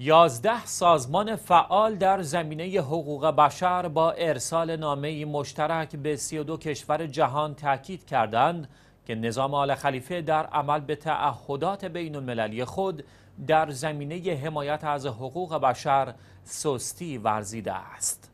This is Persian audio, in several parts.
یازده سازمان فعال در زمینه حقوق بشر با ارسال نامه مشترک به 32 کشور جهان تاکید کردند که نظام آل خلیفه در عمل به تعهدات بین المللی خود در زمینه حمایت از حقوق بشر سستی ورزیده است.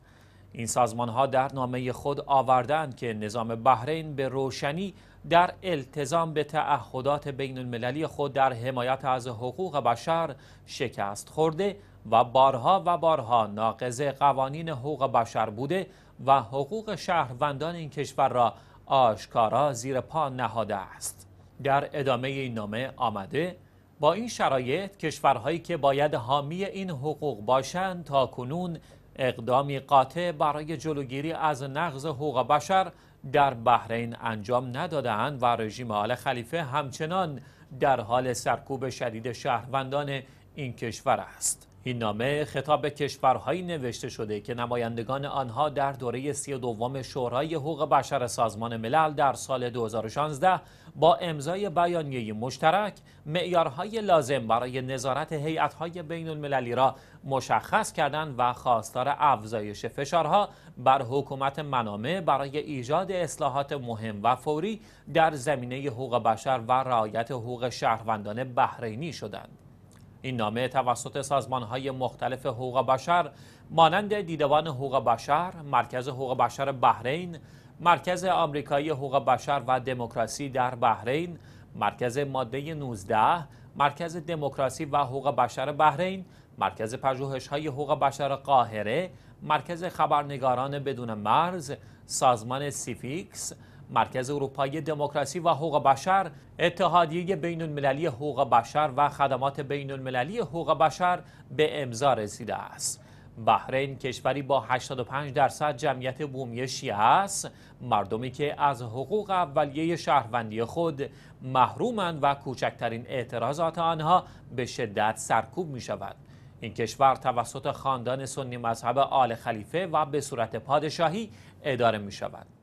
این سازمان ها در نامه خود آوردند که نظام بحرین به روشنی در التزام به تعهدات بین المللی خود در حمایت از حقوق بشر شکست خورده و بارها و بارها ناقض قوانین حقوق بشر بوده و حقوق شهروندان این کشور را آشکارا زیر پا نهاده است در ادامه این نامه آمده با این شرایط کشورهایی که باید حامی این حقوق باشند تا کنون اقدامی قاطع برای جلوگیری از نقض حقوق بشر در بحرین انجام ندادهاند و رژیم آل خلیفه همچنان در حال سرکوب شدید شهروندان این کشور است این نامه خطاب کشورهایی نوشته شده که نمایندگان آنها در دوره سی دوم شورای حقوق بشر سازمان ملل در سال 2016 با امضای بیانیه مشترک معیارهای لازم برای نظارت هیئت‌های بین المللی را مشخص کردند و خواستار افزایش فشارها بر حکومت منامه برای ایجاد اصلاحات مهم و فوری در زمینه حقوق بشر و رعایت حقوق شهروندان بحرینی شدند. این نامه توسط سازمانهای مختلف حقوق بشر مانند دیدبان حقوق بشر، مرکز حقوق بشر بحرین، مرکز آمریکایی حقوق بشر و دموکراسی در بحرین، مرکز ماده 19 مرکز دموکراسی و حقوق بشر بحرین مرکز پژوهش های حقوق بشر قاهره مرکز خبرنگاران بدون مرز سازمان سیفیکس مرکز اروپایی دموکراسی و حقوق بشر، اتحادیه بین المللی حقوق بشر و خدمات بین المللی حقوق بشر به امضا رسیده است. بحرین کشوری با 85 درصد جمعیت بومی شیعه است مردمی که از حقوق اولیه شهروندی خود محرومند و کوچکترین اعتراضات آنها به شدت سرکوب می شود این کشور توسط خاندان سنی مذهب آل خلیفه و به صورت پادشاهی اداره می شود